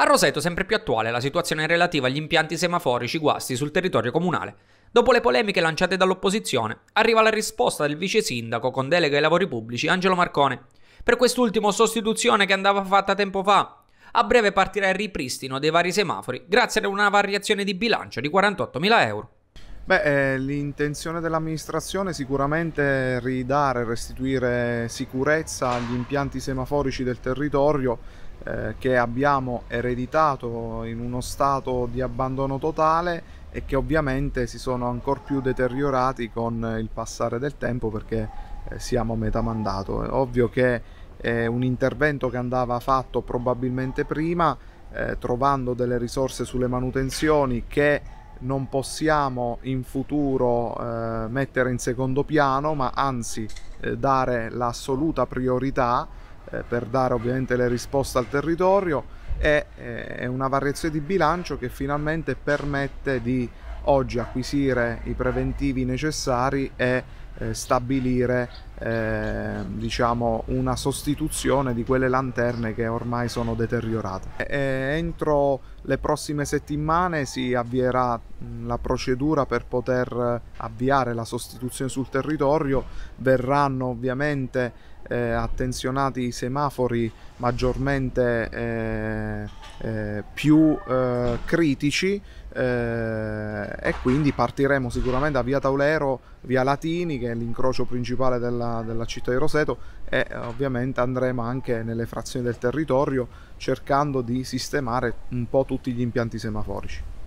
A Roseto sempre più attuale la situazione relativa agli impianti semaforici guasti sul territorio comunale. Dopo le polemiche lanciate dall'opposizione, arriva la risposta del vice sindaco con delega ai lavori pubblici Angelo Marcone. Per quest'ultimo sostituzione che andava fatta tempo fa. A breve partirà il ripristino dei vari semafori grazie ad una variazione di bilancio di 48.000 euro. Beh, eh, l'intenzione dell'amministrazione è sicuramente ridare, restituire sicurezza agli impianti semaforici del territorio eh, che abbiamo ereditato in uno stato di abbandono totale e che ovviamente si sono ancora più deteriorati con il passare del tempo perché eh, siamo a metà mandato. È ovvio che è eh, un intervento che andava fatto probabilmente prima, eh, trovando delle risorse sulle manutenzioni che non possiamo in futuro eh, mettere in secondo piano, ma anzi eh, dare l'assoluta priorità eh, per dare ovviamente le risposte al territorio, è, eh, è una variazione di bilancio che finalmente permette di oggi acquisire i preventivi necessari e eh, stabilire eh, diciamo una sostituzione di quelle lanterne che ormai sono deteriorate. E, entro le prossime settimane si avvierà la procedura per poter eh, avviare la sostituzione sul territorio, verranno ovviamente eh, attenzionati i semafori maggiormente eh, eh, più critici e quindi partiremo sicuramente a via Taulero, via Latini che è l'incrocio principale della, della città di Roseto e eh, ovviamente andremo anche nelle frazioni del territorio cercando di sistemare un po' tutti gli impianti semaforici.